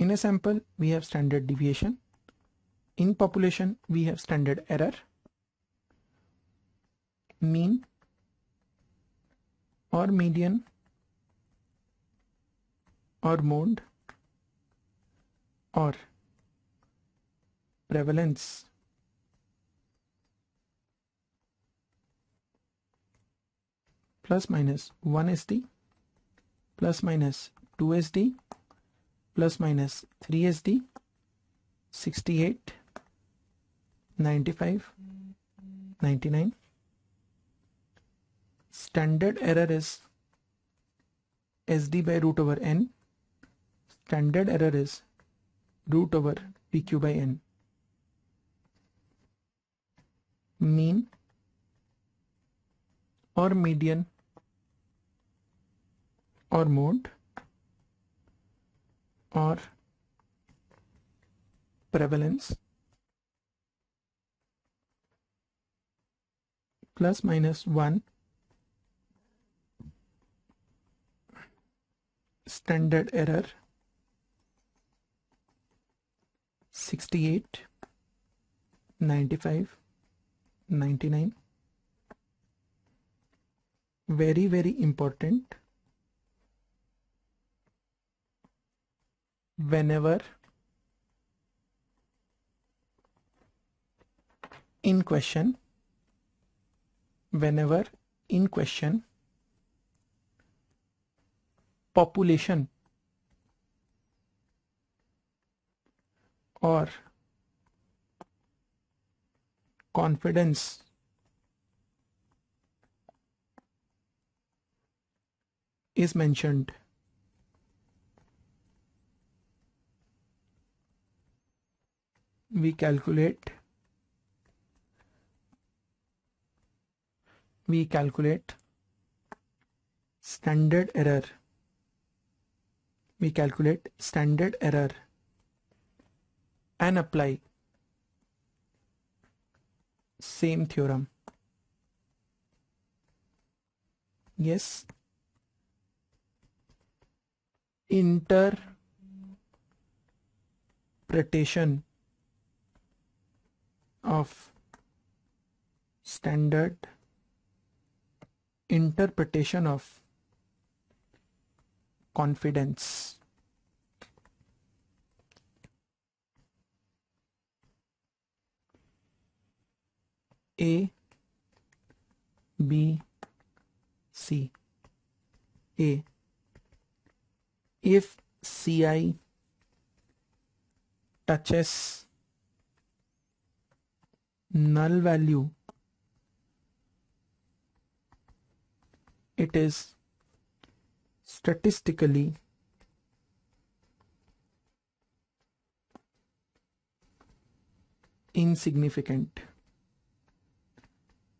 In a sample, we have standard deviation. In population, we have standard error, mean or median or mode or prevalence plus minus 1 SD plus minus 2 SD plus minus 3SD 68 95 99 standard error is SD by root over N standard error is root over PQ by N mean or median or mode or prevalence plus minus 1 standard error 68 95 99 very very important whenever in question whenever in question population or confidence is mentioned we calculate we calculate standard error we calculate standard error and apply same theorem yes interpretation of standard interpretation of confidence. A B C A if CI touches null value it is statistically insignificant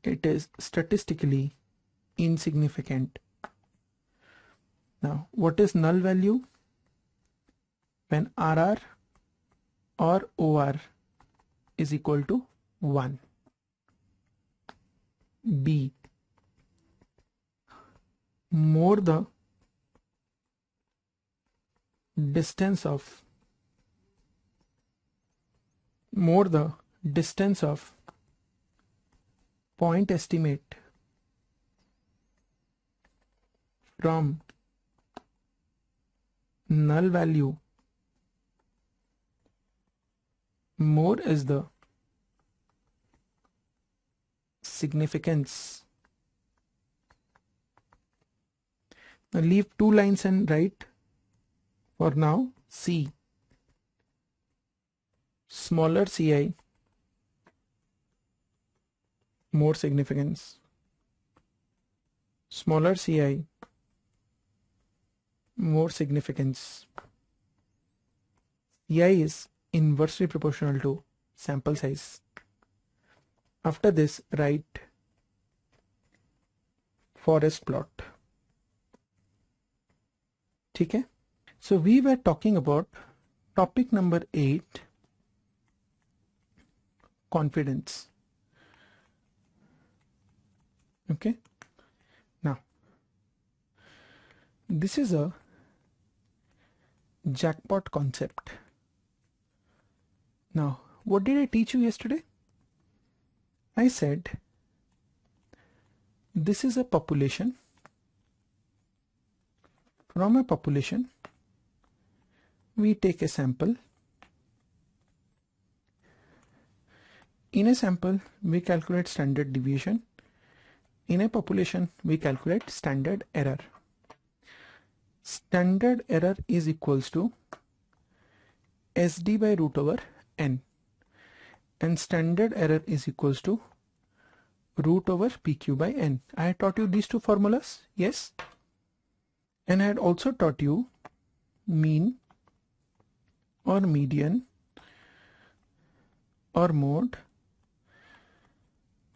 it is statistically insignificant now what is null value when RR or OR is equal to 1 b more the distance of more the distance of point estimate from null value more is the significance. Now leave two lines and write for now C smaller CI more significance smaller CI more significance CI is inversely proportional to sample size after this write forest plot. Okay. So we were talking about topic number 8 confidence. Okay. Now this is a jackpot concept. Now what did I teach you yesterday? I said this is a population from a population we take a sample in a sample we calculate standard deviation in a population we calculate standard error standard error is equals to sd by root over n and standard error is equals to root over pq by n. I had taught you these two formulas, yes? And I had also taught you mean or median or mode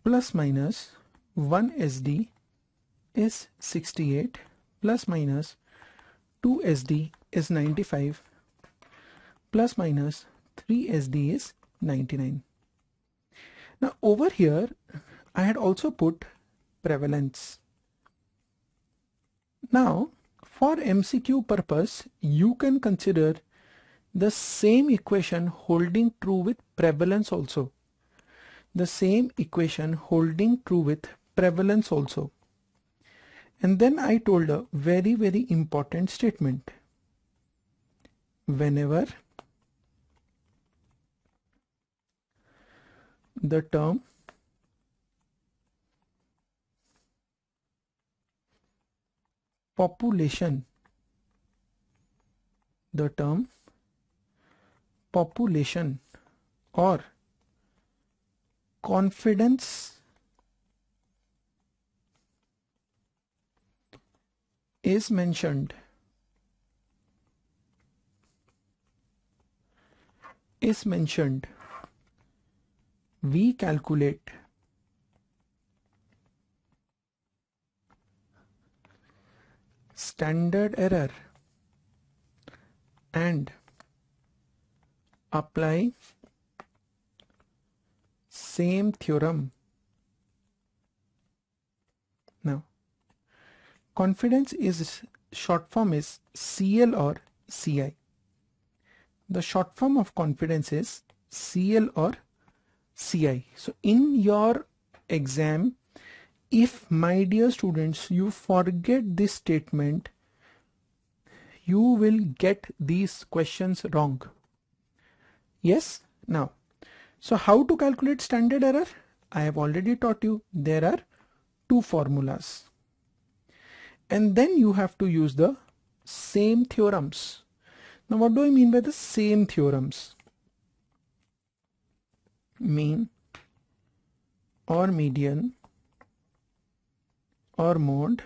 plus minus 1 SD is 68 plus minus 2 SD is 95 plus minus 3 SD is 99. Now over here I had also put prevalence. Now for MCQ purpose you can consider the same equation holding true with prevalence also. The same equation holding true with prevalence also. And then I told a very very important statement. Whenever the term population the term population or confidence is mentioned is mentioned we calculate standard error and apply same theorem. Now, confidence is short form is CL or CI. The short form of confidence is CL or CI. So in your exam, if my dear students you forget this statement you will get these questions wrong yes now so how to calculate standard error I have already taught you there are two formulas and then you have to use the same theorems now what do I mean by the same theorems mean or median or mode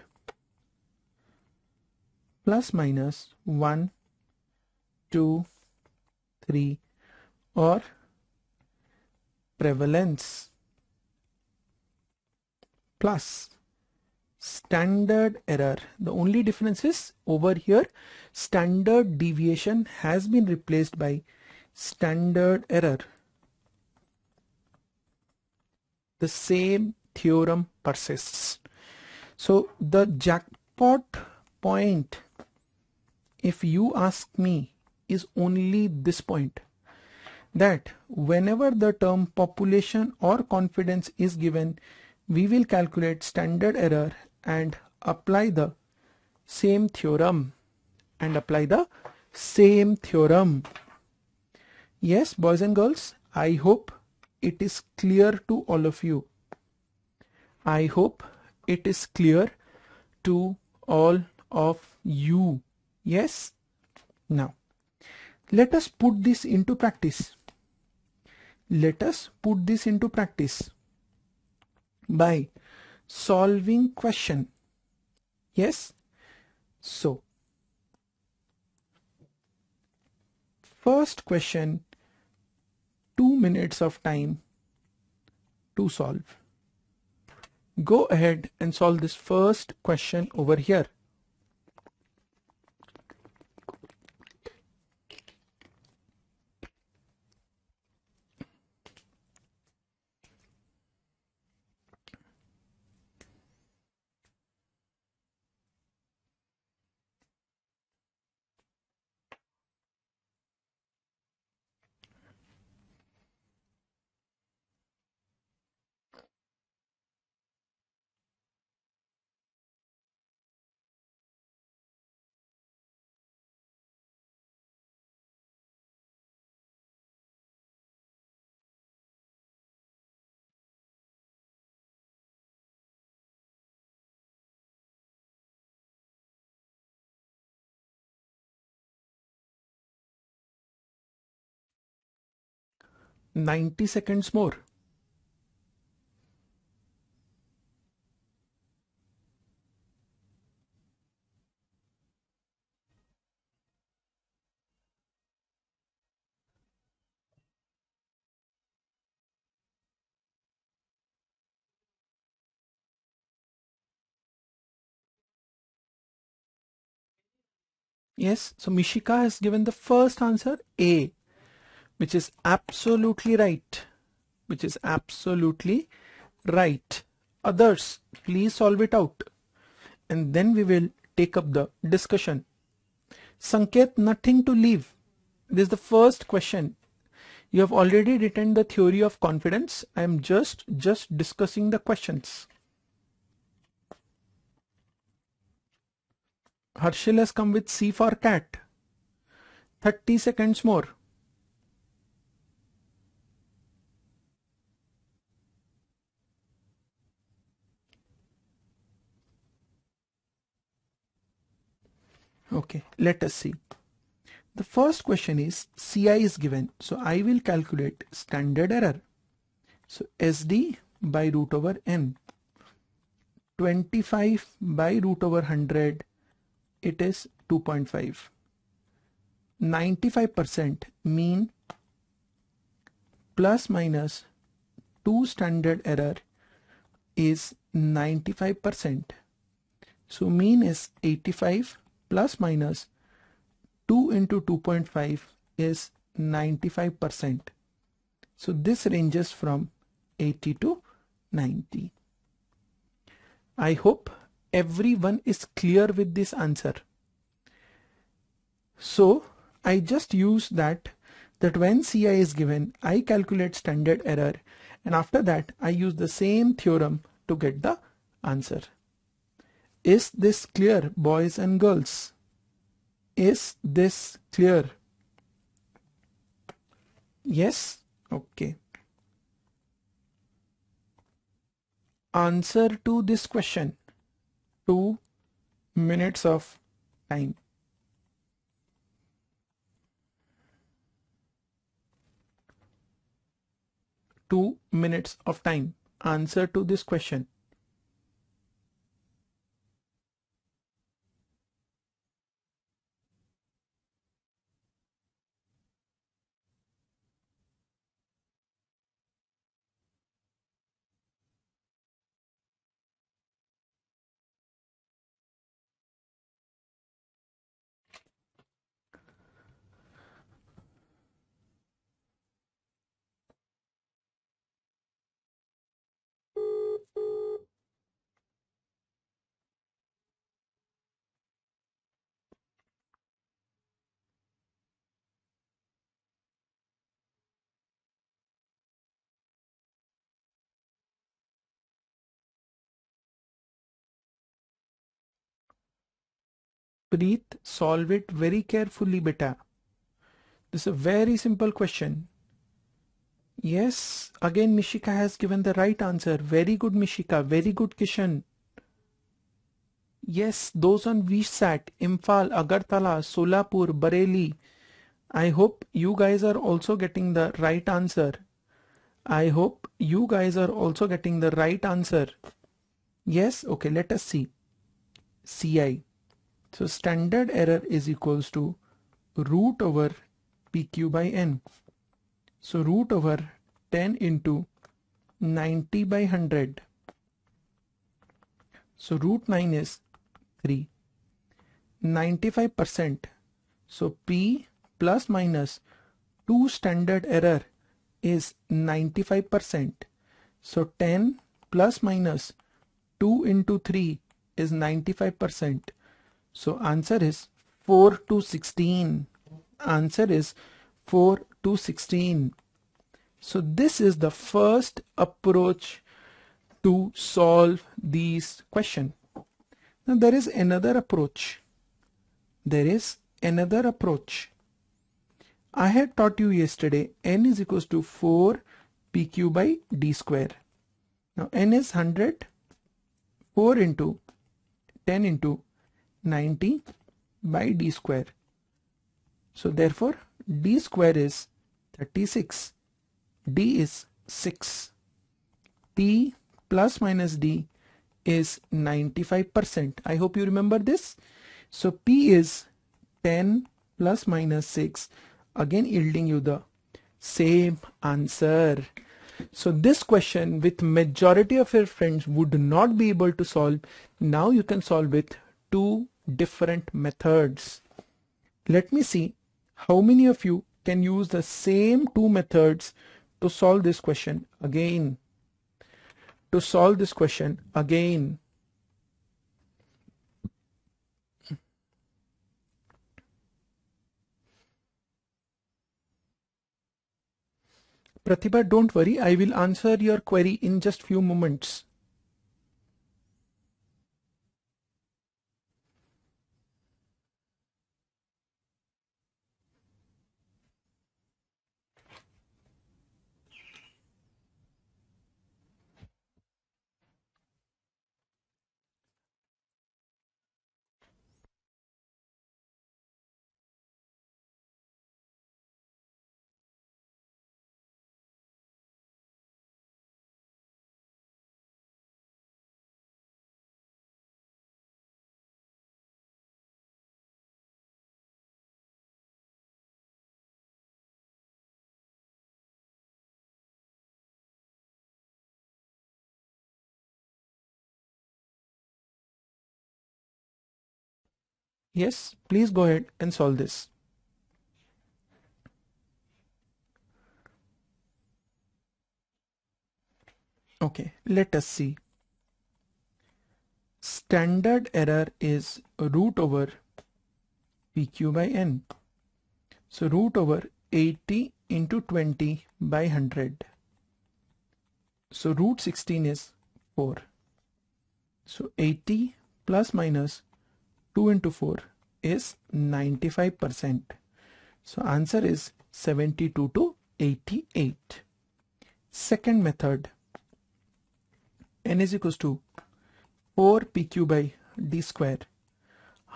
plus minus 1 2 3 or prevalence plus standard error the only difference is over here standard deviation has been replaced by standard error the same theorem persists so the jackpot point if you ask me is only this point that whenever the term population or confidence is given we will calculate standard error and apply the same theorem and apply the same theorem yes boys and girls I hope it is clear to all of you I hope it is clear to all of you yes now let us put this into practice let us put this into practice by solving question yes so first question two minutes of time to solve go ahead and solve this first question over here 90 seconds more. Yes, so Mishika has given the first answer A which is absolutely right which is absolutely right others please solve it out and then we will take up the discussion Sanket nothing to leave this is the first question you have already written the theory of confidence I am just just discussing the questions Harshil has come with C for cat 30 seconds more Okay, let us see. The first question is CI is given. So I will calculate standard error. So SD by root over N. 25 by root over 100 it is 2.5 95% mean plus minus 2 standard error is 95% so mean is 85 plus minus 2 into 2.5 is 95%. So this ranges from 80 to 90. I hope everyone is clear with this answer. So I just use that that when CI is given, I calculate standard error and after that I use the same theorem to get the answer. Is this clear, boys and girls? Is this clear? Yes? Okay. Answer to this question. Two minutes of time. Two minutes of time. Answer to this question. Preet, solve it very carefully, beta. This is a very simple question. Yes, again Mishika has given the right answer. Very good, Mishika. Very good, Kishan. Yes, those on VSAT, Imphal, Agartala, Solapur, Bareilly. I hope you guys are also getting the right answer. I hope you guys are also getting the right answer. Yes, okay, let us see. CI. So standard error is equals to root over pq by n. So root over 10 into 90 by 100. So root 9 is 3. 95% so P plus minus 2 standard error is 95% so 10 plus minus 2 into 3 is 95% so answer is 4 to 16. Answer is 4 to 16. So this is the first approach to solve these question. Now there is another approach. There is another approach. I had taught you yesterday n is equals to 4 pq by d square. Now n is 100, 4 into 10 into 90 by d square. So therefore d square is 36, d is 6, t plus minus d is 95%. I hope you remember this. So P is 10 plus minus 6 again yielding you the same answer. So this question with majority of your friends would not be able to solve. Now you can solve with two different methods. Let me see how many of you can use the same two methods to solve this question again. To solve this question again. Pratibha, don't worry, I will answer your query in just few moments. Yes, please go ahead and solve this. Okay, let us see. Standard error is root over PQ by N. So root over 80 into 20 by 100. So root 16 is 4. So 80 plus minus 2 into 4 is 95%. So answer is 72 to 88. Second method n is equals to 4 pq by d square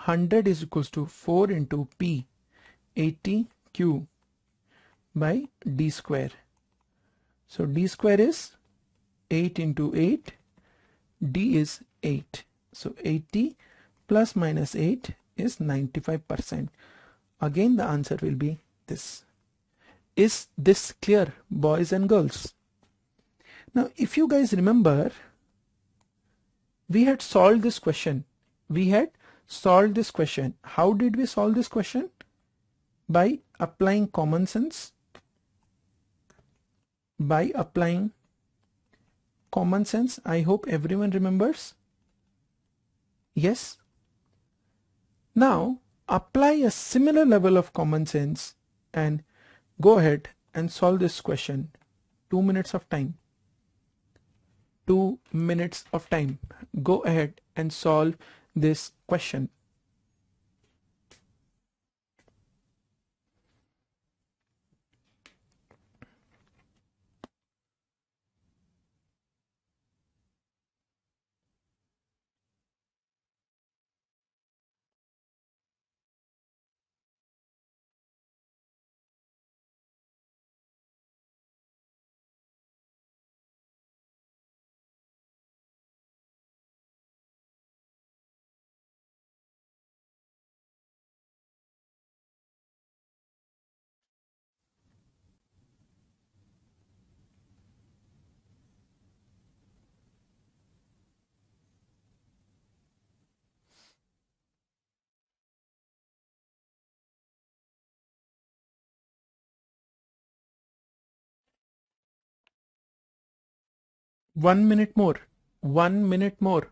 100 is equals to 4 into p 80 q by d square. So d square is 8 into 8 d is 8 so 80 plus minus 8 is 95%. Again the answer will be this. Is this clear boys and girls? Now if you guys remember we had solved this question. We had solved this question. How did we solve this question? By applying common sense. By applying common sense. I hope everyone remembers. Yes, now apply a similar level of common sense and go ahead and solve this question. Two minutes of time. Two minutes of time. Go ahead and solve this question. One minute more. One minute more.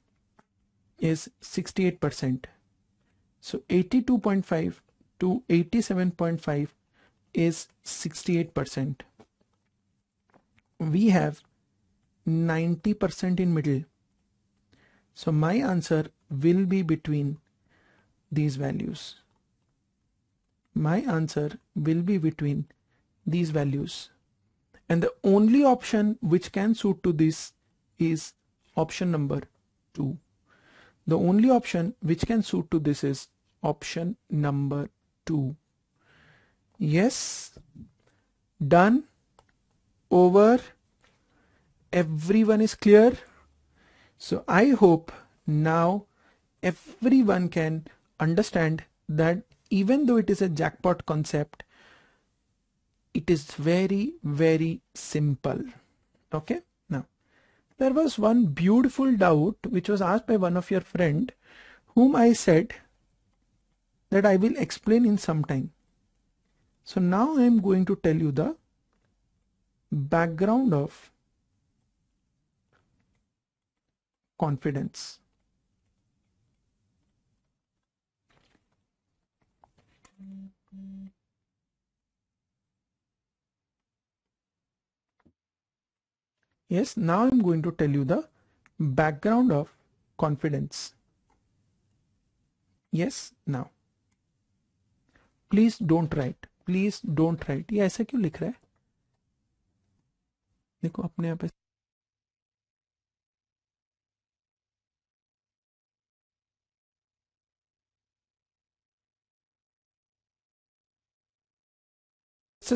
is 68%. So 82.5 to 87.5 is 68%. We have 90% in middle. So my answer will be between these values. My answer will be between these values. And the only option which can suit to this is option number 2. The only option which can suit to this is option number 2. Yes, done, over, everyone is clear. So I hope now everyone can understand that even though it is a jackpot concept, it is very, very simple. Okay. There was one beautiful doubt which was asked by one of your friend whom I said that I will explain in some time. So now I am going to tell you the background of confidence. Yes, now I'm going to tell you the background of confidence. Yes, now. please don't write please don't write ye aisa क्यों likh raha hai देखो अपने आप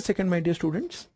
second my dear students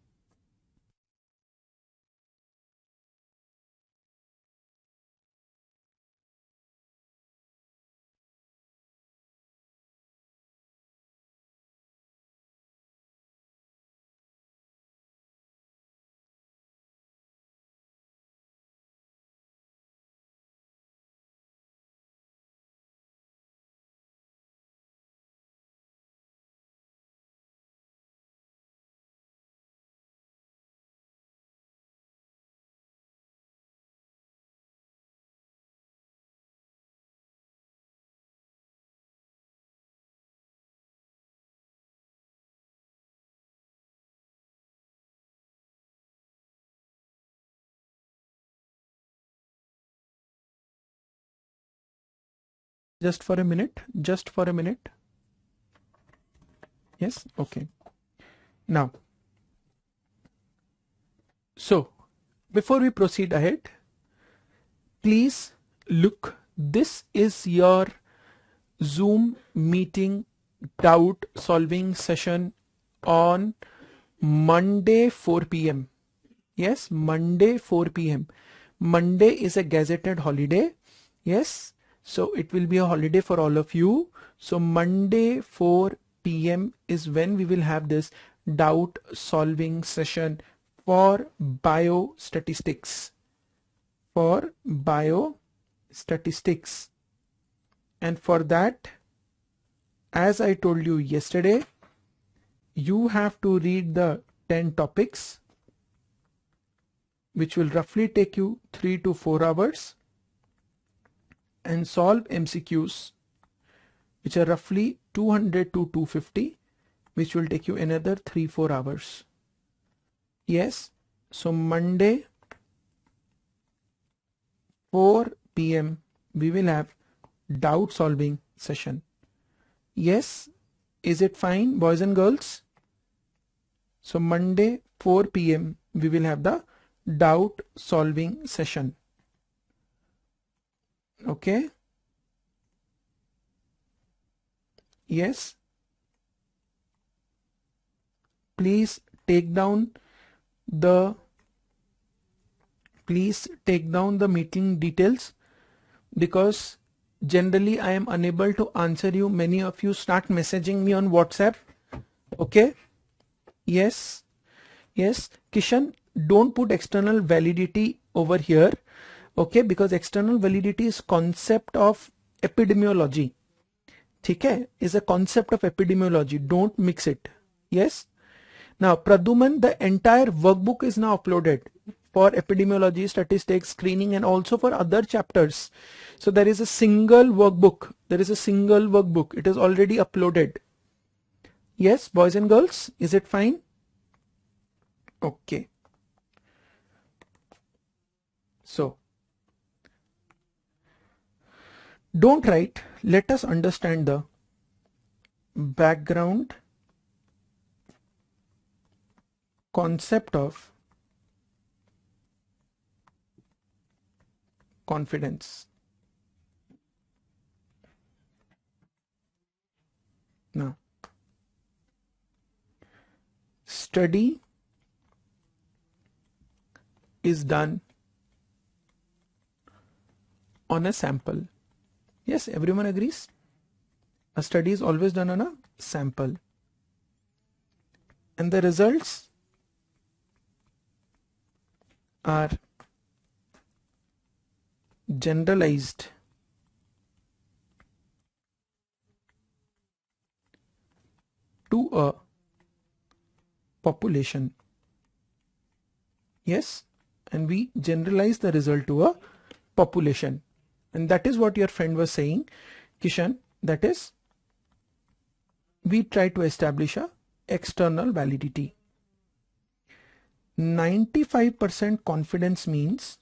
just for a minute just for a minute yes okay now so before we proceed ahead please look this is your zoom meeting doubt solving session on monday 4 pm yes monday 4 pm monday is a gazetted holiday yes so it will be a holiday for all of you so Monday 4 p.m. is when we will have this doubt solving session for biostatistics for biostatistics and for that as I told you yesterday you have to read the 10 topics which will roughly take you 3 to 4 hours and solve MCQs which are roughly 200 to 250 which will take you another 3-4 hours. Yes, so Monday 4 p.m. we will have doubt solving session. Yes, is it fine boys and girls? So Monday 4 p.m. we will have the doubt solving session okay yes please take down the please take down the meeting details because generally I am unable to answer you many of you start messaging me on whatsapp okay yes yes Kishan don't put external validity over here okay because external validity is concept of epidemiology Okay, is a concept of epidemiology don't mix it yes now praduman the entire workbook is now uploaded for epidemiology statistics screening and also for other chapters so there is a single workbook there is a single workbook it is already uploaded yes boys and girls is it fine okay so don't write let us understand the background concept of confidence now study is done on a sample Yes, everyone agrees. A study is always done on a sample. And the results are generalized to a population. Yes, and we generalize the result to a population. And that is what your friend was saying, Kishan, that is, we try to establish a external validity. 95% confidence means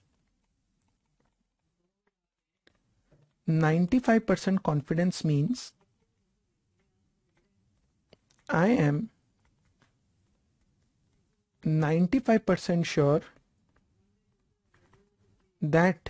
95% confidence means I am 95% sure that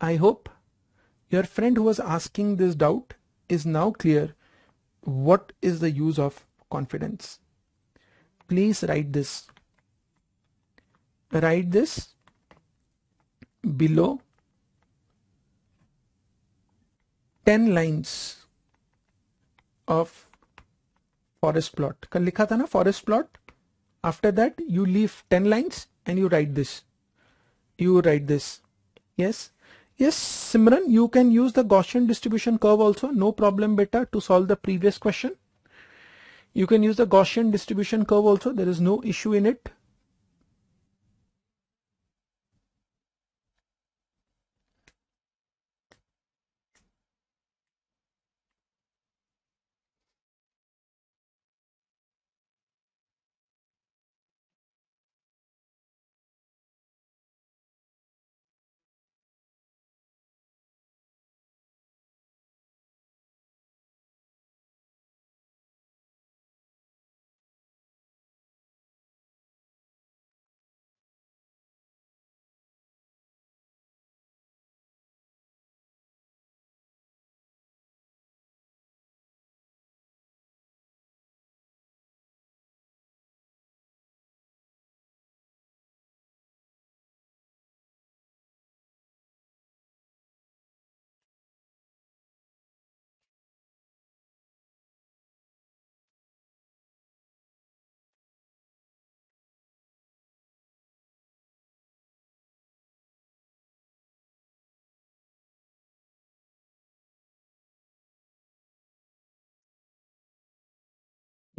I hope your friend who was asking this doubt is now clear what is the use of confidence. Please write this. Write this below 10 lines of forest plot. कल forest plot. After that you leave 10 lines and you write this. You write this. Yes. Yes, Simran, you can use the Gaussian distribution curve also. No problem beta to solve the previous question. You can use the Gaussian distribution curve also. There is no issue in it.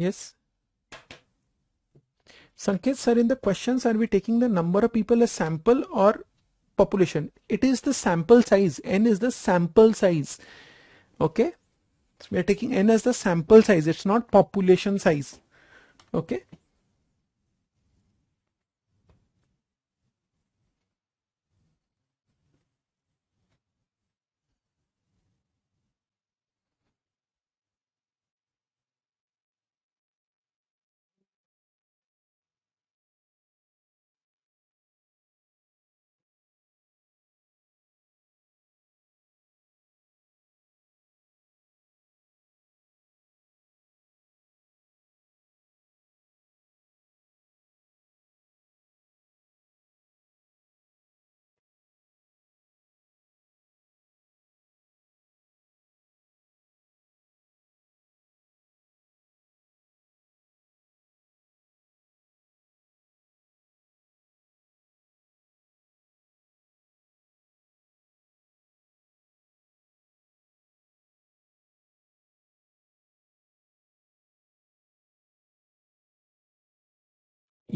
Yes. Sanket sir, in the questions, are we taking the number of people as sample or population? It is the sample size. N is the sample size. Okay. So we are taking N as the sample size. It's not population size. Okay.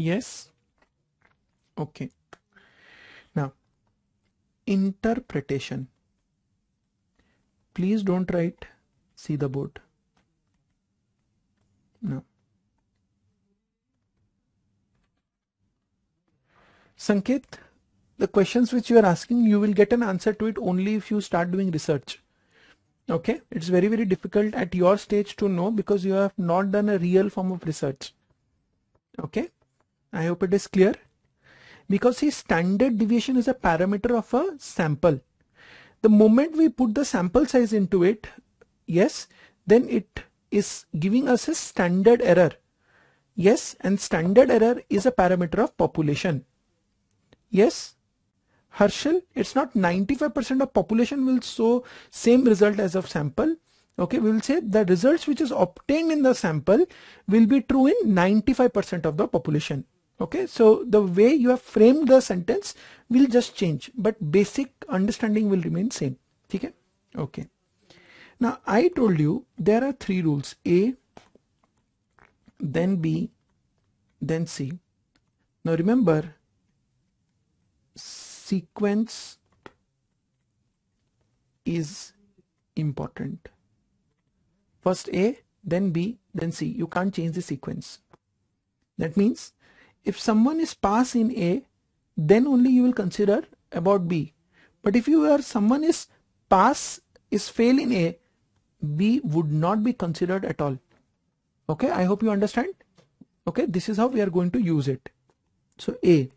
yes okay now interpretation please don't write see the board no Sanket the questions which you are asking you will get an answer to it only if you start doing research okay it's very very difficult at your stage to know because you have not done a real form of research okay I hope it is clear. Because see standard deviation is a parameter of a sample. The moment we put the sample size into it, yes, then it is giving us a standard error. Yes, and standard error is a parameter of population. Yes, Herschel, it's not 95% of population will show same result as of sample. Okay, we will say the results which is obtained in the sample will be true in 95% of the population okay so the way you have framed the sentence will just change but basic understanding will remain same okay okay now I told you there are three rules A then B then C now remember sequence is important first A then B then C you can't change the sequence that means if someone is pass in A then only you will consider about B but if you are someone is pass is fail in A B would not be considered at all okay I hope you understand okay this is how we are going to use it so A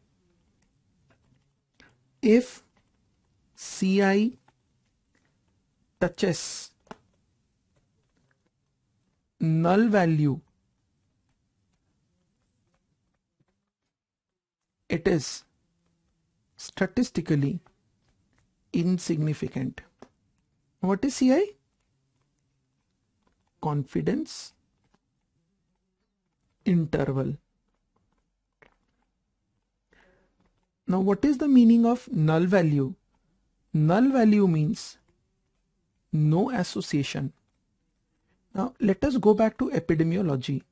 if CI touches null value it is statistically insignificant. What is CI? Confidence interval. Now what is the meaning of null value? Null value means no association. Now let us go back to epidemiology.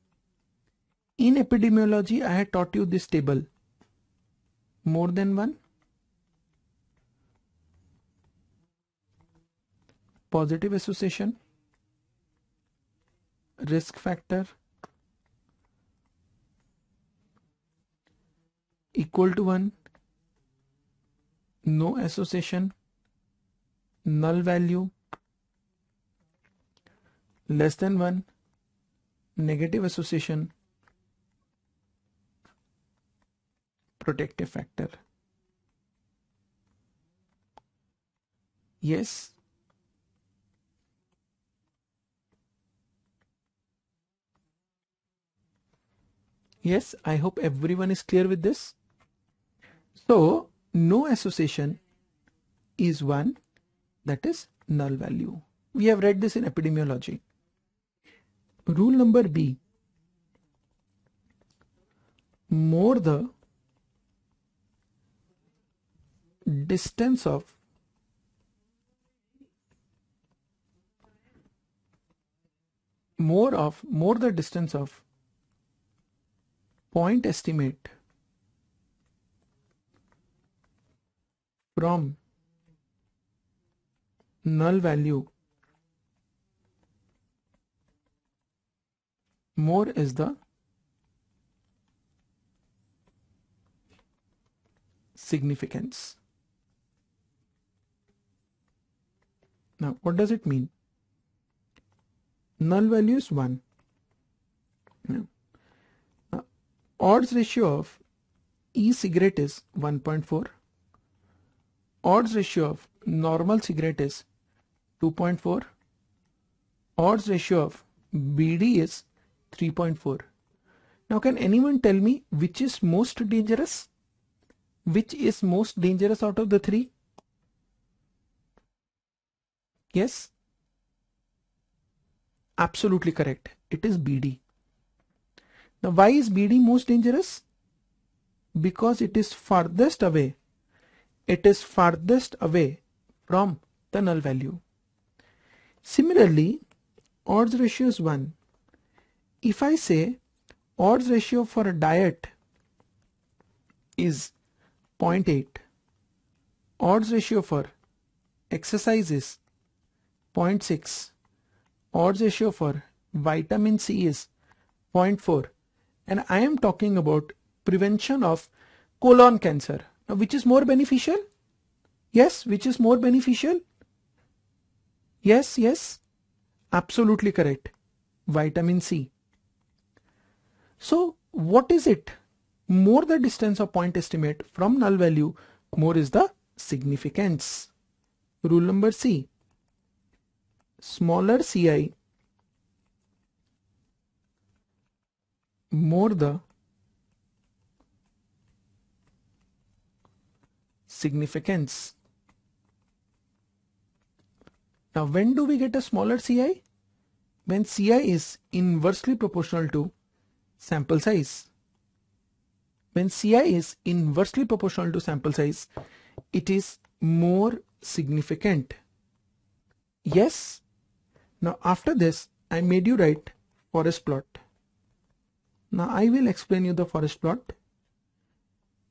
In epidemiology I had taught you this table more than one positive association risk factor equal to 1 no association null value less than 1 negative association protective factor. Yes. Yes, I hope everyone is clear with this. So, no association is one that is null value. We have read this in epidemiology. Rule number B more the distance of more of more the distance of point estimate from null value more is the significance Now, what does it mean? Null value is 1. Now, odds ratio of e-cigarette is 1.4. Odds ratio of normal cigarette is 2.4. Odds ratio of BD is 3.4. Now can anyone tell me which is most dangerous? Which is most dangerous out of the three? Yes? Absolutely correct. It is BD. Now why is BD most dangerous? Because it is farthest away. It is farthest away from the null value. Similarly, odds ratio is 1. If I say odds ratio for a diet is 0.8, odds ratio for exercise is Point 0.6. Odds ratio for vitamin C is 0.4 and I am talking about prevention of colon cancer. Now which is more beneficial? Yes, which is more beneficial? Yes, yes, absolutely correct. Vitamin C. So what is it? More the distance of point estimate from null value, more is the significance. Rule number C smaller ci more the significance. Now when do we get a smaller ci? When ci is inversely proportional to sample size. When ci is inversely proportional to sample size, it is more significant. Yes, now after this, I made you write forest plot. Now I will explain you the forest plot.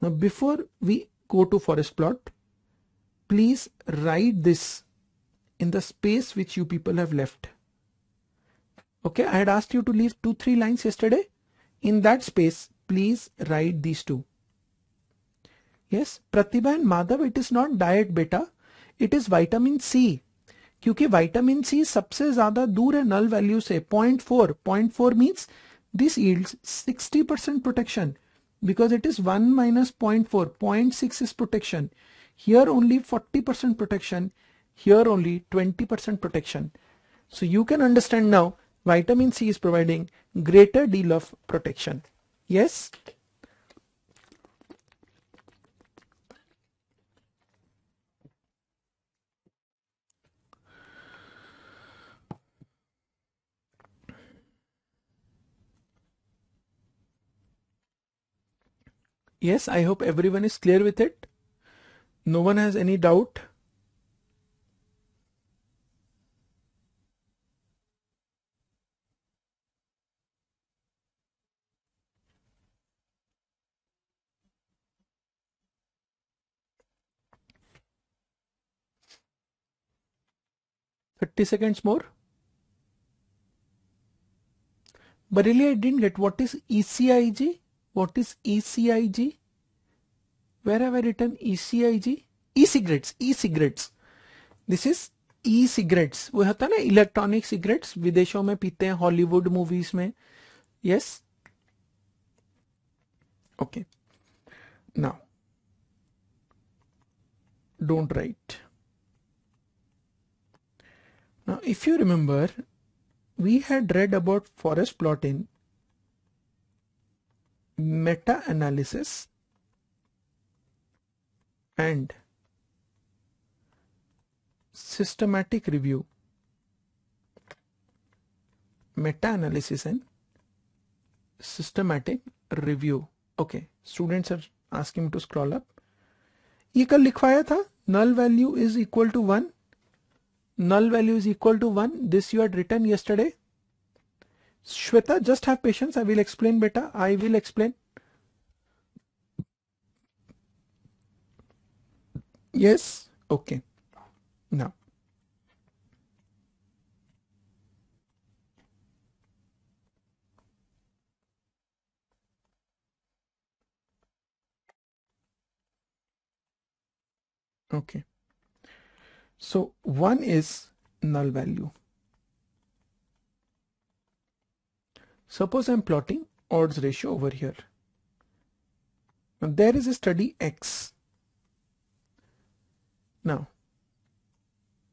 Now before we go to forest plot, please write this in the space which you people have left. Okay, I had asked you to leave two, three lines yesterday. In that space, please write these two. Yes, Pratibha and Madhav, it is not diet beta, it is vitamin C. क्योंकि vitamin C सबसे ज्यादा दूर है null value से point 0.4 point four means this yield sixty percent because it is 1 minus 0.4 0.6 is protection here only 40 percent protection here only 20 percent protection so you can understand now vitamin c is providing greater deal of protection yes Yes, I hope everyone is clear with it. No one has any doubt. Thirty seconds more. But really I didn't get what is ECIG? what is ECIG? Where have I written e cig? E-cigarettes, e-cigarettes. This is e-cigarettes. वो है ना electronic cigarettes विदेशों me पीते Hollywood movies में. Yes. Okay. Now. Don't write. Now, if you remember, we had read about forest plotting meta-analysis and systematic review meta-analysis and systematic review okay students are asking me to scroll up ये कल लिखवाया था null value is equal to one null value is equal to one this you had written yesterday Shweta, just have patience. I will explain beta. I will explain. Yes. Okay. Now. Okay. So one is null value. Suppose I'm plotting odds ratio over here. Now there is a study X. Now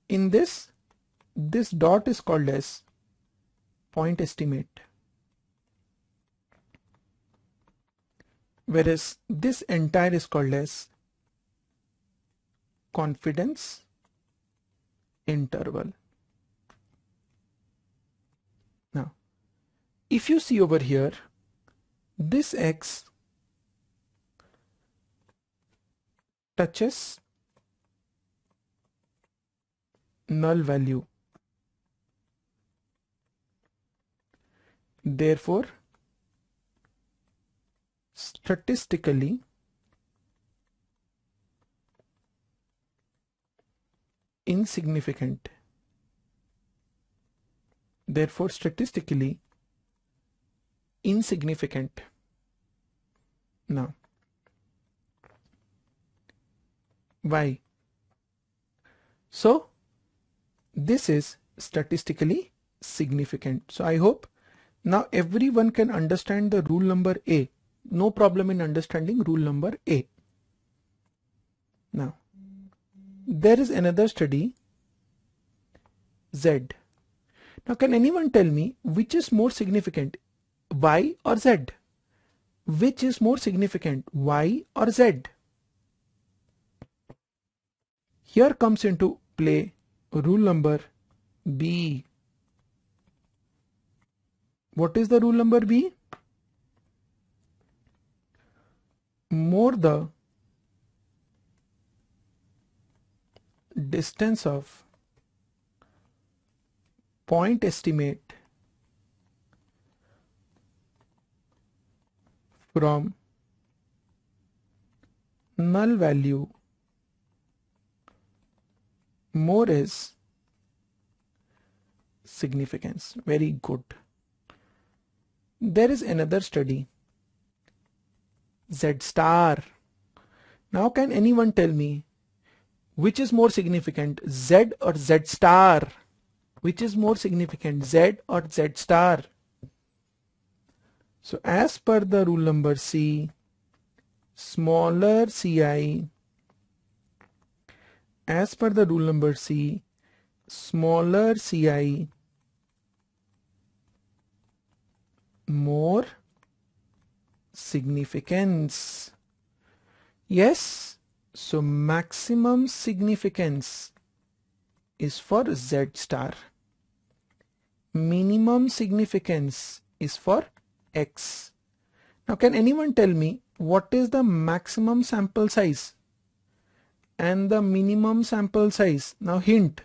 in this, this dot is called as point estimate. Whereas this entire is called as confidence interval. if you see over here this x touches null value therefore statistically insignificant therefore statistically insignificant. Now, why? So, this is statistically significant. So, I hope now everyone can understand the rule number A. No problem in understanding rule number A. Now, there is another study Z. Now, can anyone tell me which is more significant, Y or Z? Which is more significant, Y or Z? Here comes into play rule number B. What is the rule number B? More the distance of point estimate from null value more is significance very good there is another study z star now can anyone tell me which is more significant z or z star which is more significant z or z star so as per the rule number C, smaller Ci, as per the rule number C, smaller Ci more significance. Yes, so maximum significance is for Z star. Minimum significance is for x. Now can anyone tell me what is the maximum sample size and the minimum sample size? Now hint,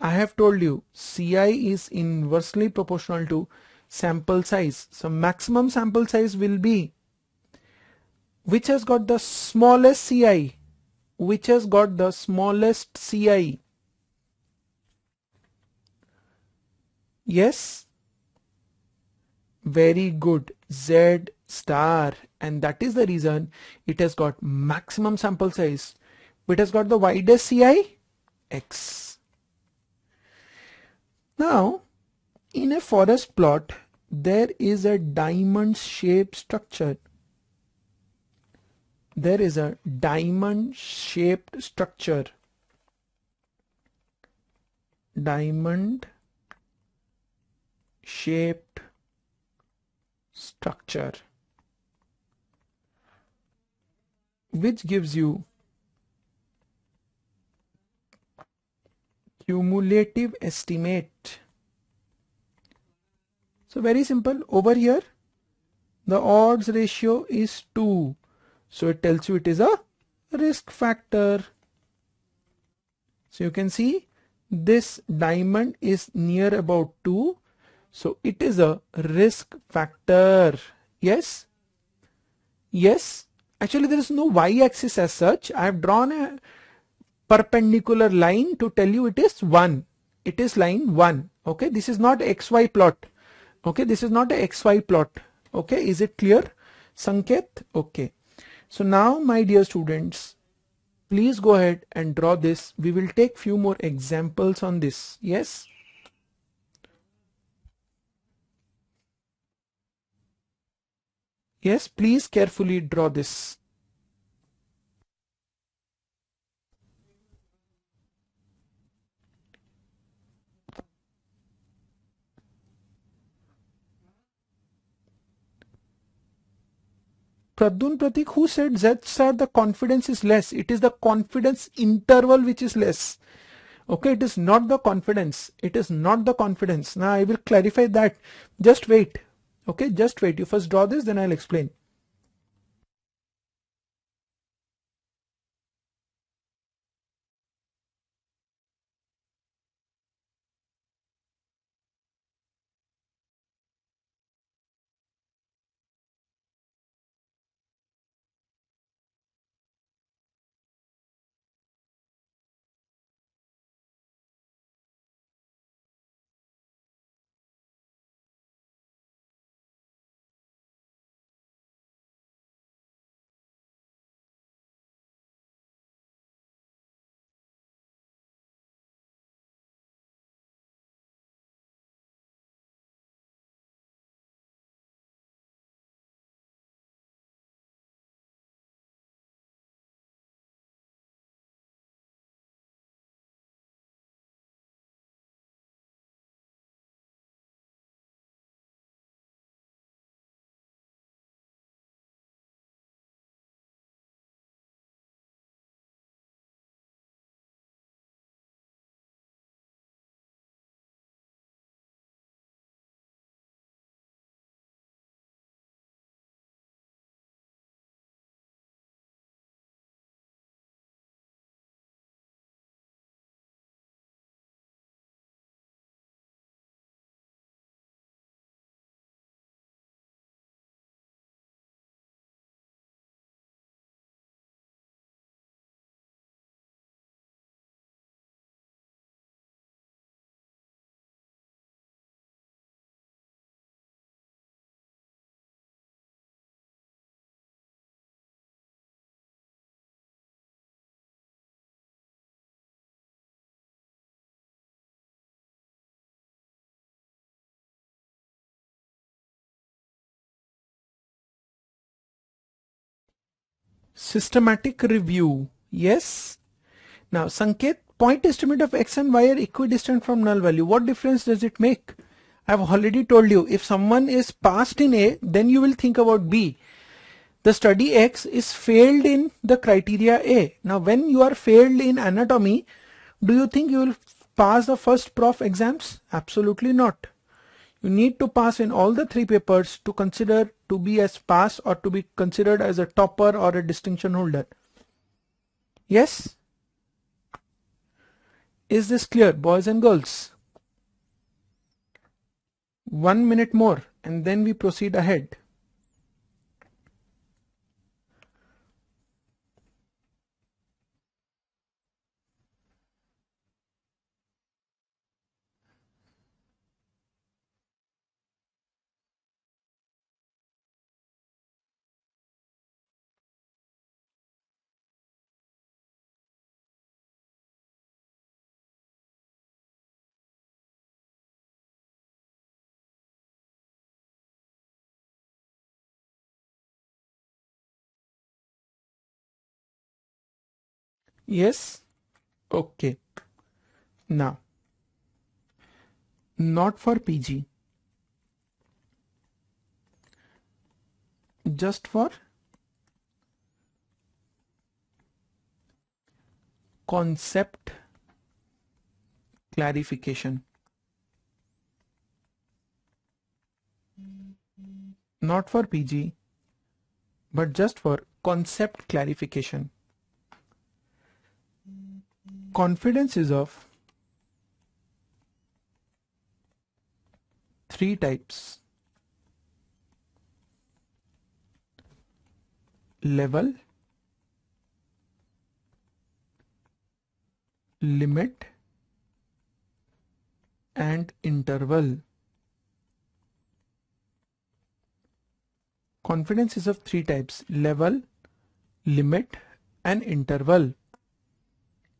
I have told you CI is inversely proportional to sample size. So maximum sample size will be which has got the smallest CI, which has got the smallest CI. Yes, very good Z star and that is the reason it has got maximum sample size it has got the widest CI X now in a forest plot there is a diamond shaped structure there is a diamond shaped structure diamond shaped structure which gives you cumulative estimate so very simple over here the odds ratio is 2 so it tells you it is a risk factor so you can see this diamond is near about 2 so it is a risk factor. Yes. Yes. Actually, there is no y-axis as such. I have drawn a perpendicular line to tell you it is 1. It is line 1. Okay. This is not xy plot. Okay. This is not a x y plot. Okay. Is it clear? Sanket? Okay. So now my dear students, please go ahead and draw this. We will take few more examples on this. Yes. Yes, please carefully draw this. Pradun Pratik, who said that sir, the confidence is less? It is the confidence interval which is less. Okay, it is not the confidence. It is not the confidence. Now I will clarify that. Just wait okay just wait you first draw this then I'll explain systematic review. Yes. Now Sanket, point estimate of x and y are equidistant from null value. What difference does it make? I've already told you if someone is passed in A, then you will think about B. The study X is failed in the criteria A. Now when you are failed in anatomy, do you think you will pass the first prof exams? Absolutely not. You need to pass in all the three papers to consider to be as pass or to be considered as a topper or a distinction holder. Yes? Is this clear boys and girls? One minute more and then we proceed ahead. yes okay now not for PG just for concept clarification not for PG but just for concept clarification confidence is of three types level limit and interval confidence is of three types level limit and interval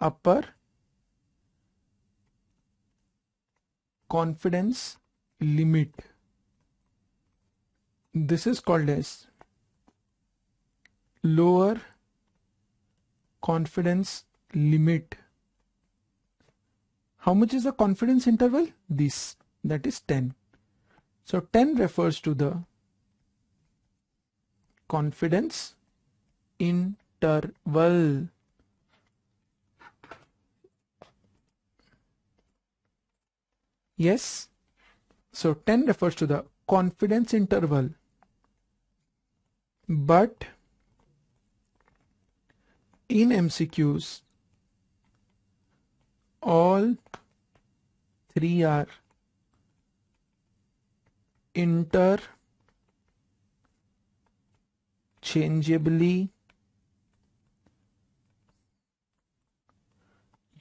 upper confidence limit. This is called as lower confidence limit. How much is the confidence interval? This that is 10. So 10 refers to the confidence interval. Yes. So 10 refers to the confidence interval. But in MCQs, all three are interchangeably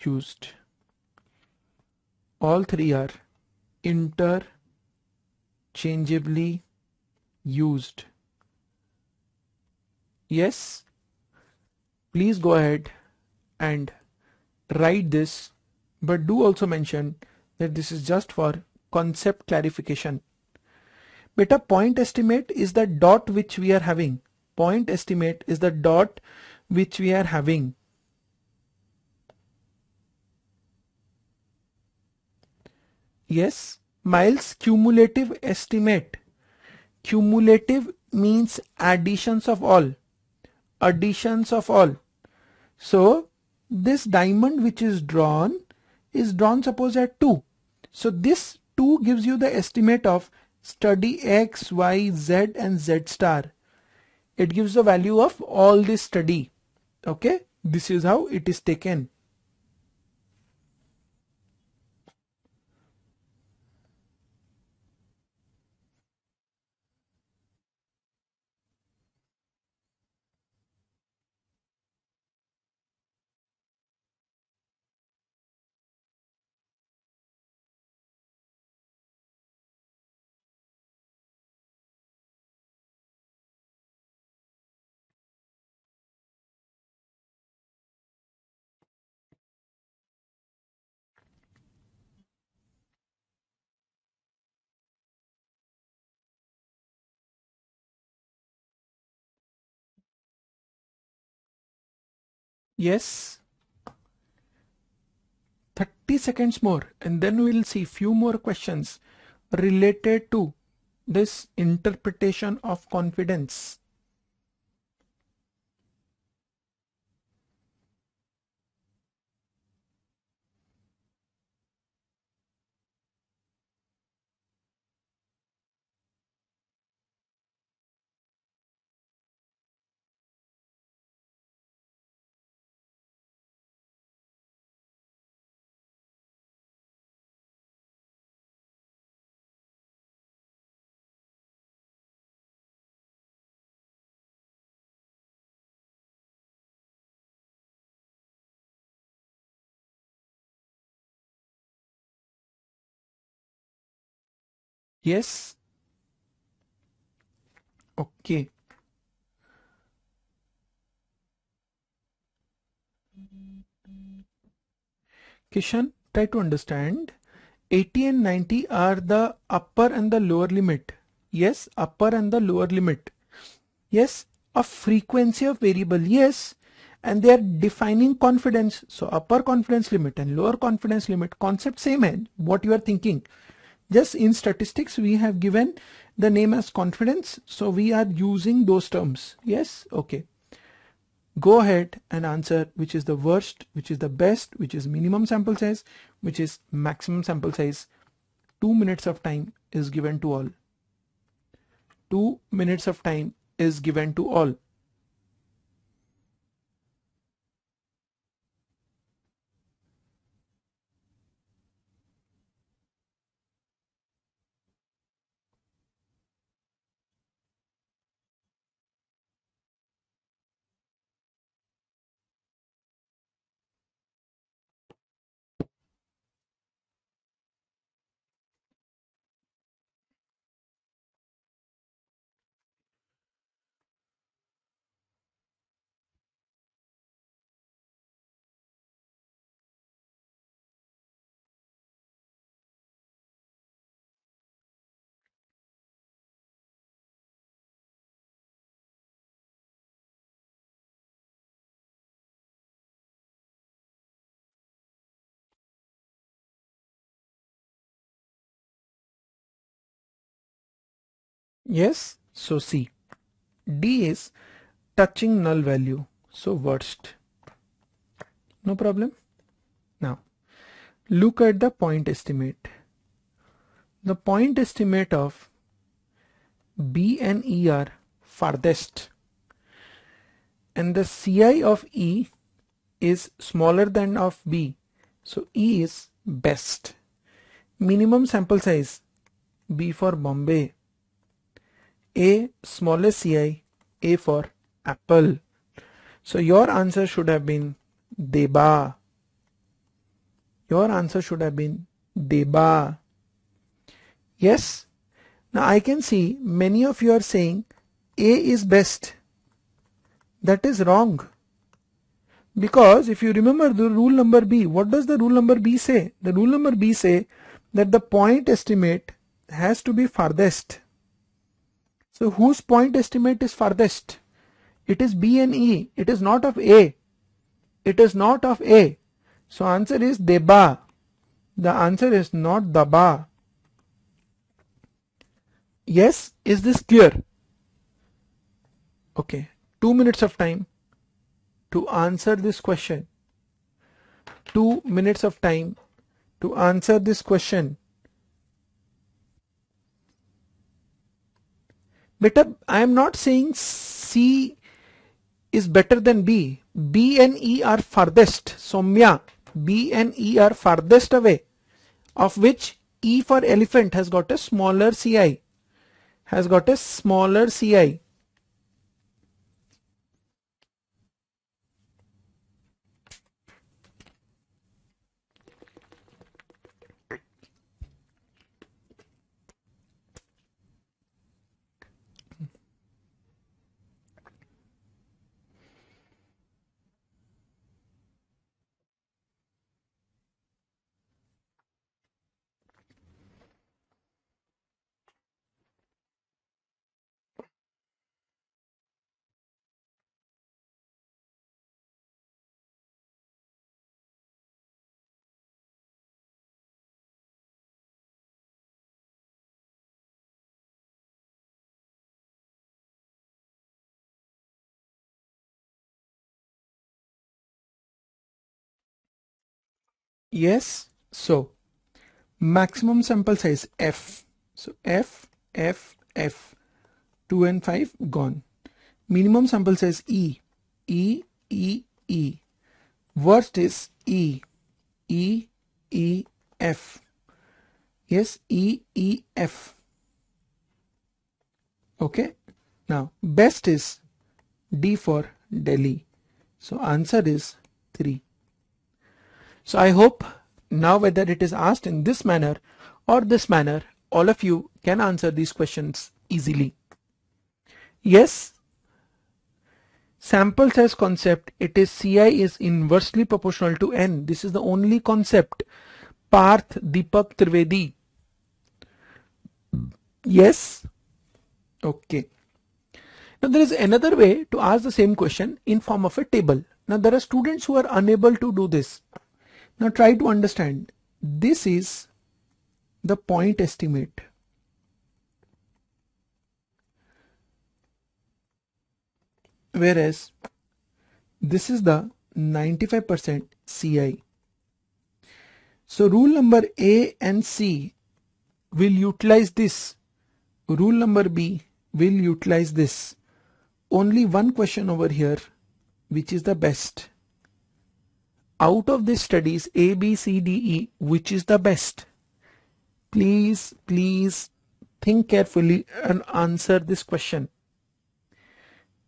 used all three are interchangeably used yes please go ahead and write this but do also mention that this is just for concept clarification beta point estimate is the dot which we are having point estimate is the dot which we are having Yes, Miles cumulative estimate. Cumulative means additions of all. Additions of all. So this diamond which is drawn is drawn suppose at 2. So this 2 gives you the estimate of study x, y, z and z star. It gives the value of all this study. Okay, this is how it is taken. Yes. 30 seconds more and then we'll see few more questions related to this interpretation of confidence. Yes. Okay. Kishan, try to understand. 80 and 90 are the upper and the lower limit. Yes, upper and the lower limit. Yes, a frequency of variable. Yes, and they are defining confidence. So upper confidence limit and lower confidence limit concept same and what you are thinking just in statistics we have given the name as confidence so we are using those terms yes okay go ahead and answer which is the worst which is the best which is minimum sample size which is maximum sample size two minutes of time is given to all two minutes of time is given to all Yes, so C. D is touching null value, so worst. No problem. Now, look at the point estimate. The point estimate of B and E are farthest and the CI of E is smaller than of B. So E is best. Minimum sample size B for Bombay a smallest CI, A for apple. So your answer should have been Deba. Your answer should have been Deba. Yes. Now I can see many of you are saying A is best. That is wrong. Because if you remember the rule number B, what does the rule number B say? The rule number B say that the point estimate has to be farthest. So whose point estimate is farthest? It is B and E. It is not of A. It is not of A. So answer is Deba. The answer is not Daba. Yes, is this clear? Okay, two minutes of time to answer this question. Two minutes of time to answer this question. Better, I am not saying C is better than B. B and E are farthest. Somya, B and E are farthest away, of which E for elephant has got a smaller CI, has got a smaller CI. Yes, so maximum sample size F. So F, F, F. 2 and 5 gone. Minimum sample size E. E, E, E. Worst is E. E, E, F. Yes, E, E, F. Okay. Now, best is D for Delhi. So answer is 3. So I hope now whether it is asked in this manner or this manner, all of you can answer these questions easily. Yes, sample size concept, it is Ci is inversely proportional to n. This is the only concept. Parth Deepak Trivedi. Yes. Okay. Now there is another way to ask the same question in form of a table. Now there are students who are unable to do this now try to understand this is the point estimate. Whereas this is the 95% CI. So rule number A and C will utilize this. Rule number B will utilize this. Only one question over here which is the best out of these studies A, B, C, D, E, which is the best? Please, please think carefully and answer this question.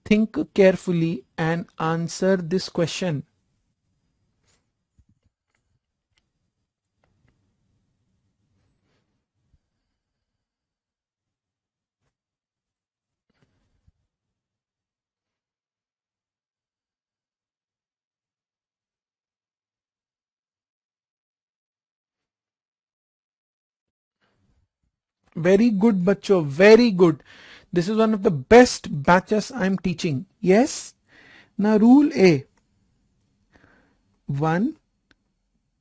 Think carefully and answer this question. Very good, Bacho. Very good. This is one of the best batches I'm teaching. Yes? Now, rule A. 1,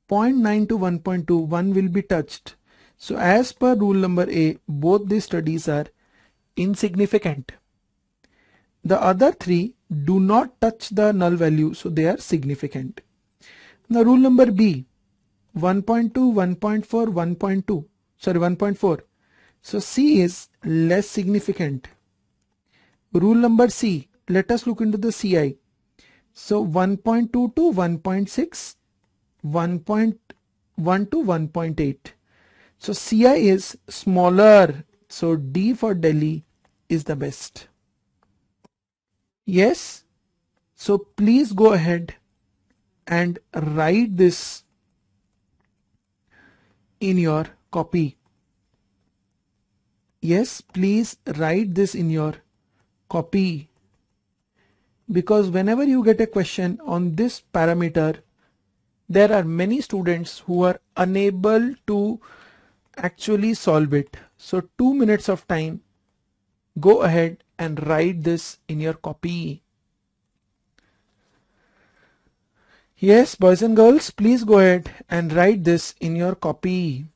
0.9 to 1.2, 1 will be touched. So, as per rule number A, both these studies are insignificant. The other three do not touch the null value, so they are significant. Now, rule number B, 1.2, 1.4, 1.2, sorry 1.4. So C is less significant. Rule number C, let us look into the CI. So 1.2 to 1.6, 1.1 to 1.8. So CI is smaller. So D for Delhi is the best. Yes. So please go ahead and write this in your copy. Yes, please write this in your copy because whenever you get a question on this parameter there are many students who are unable to actually solve it. So two minutes of time go ahead and write this in your copy. Yes boys and girls please go ahead and write this in your copy.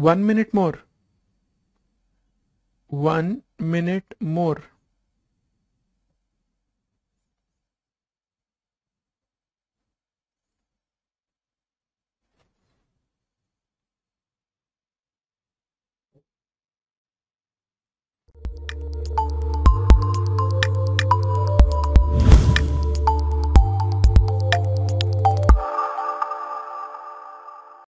One minute more. One minute more.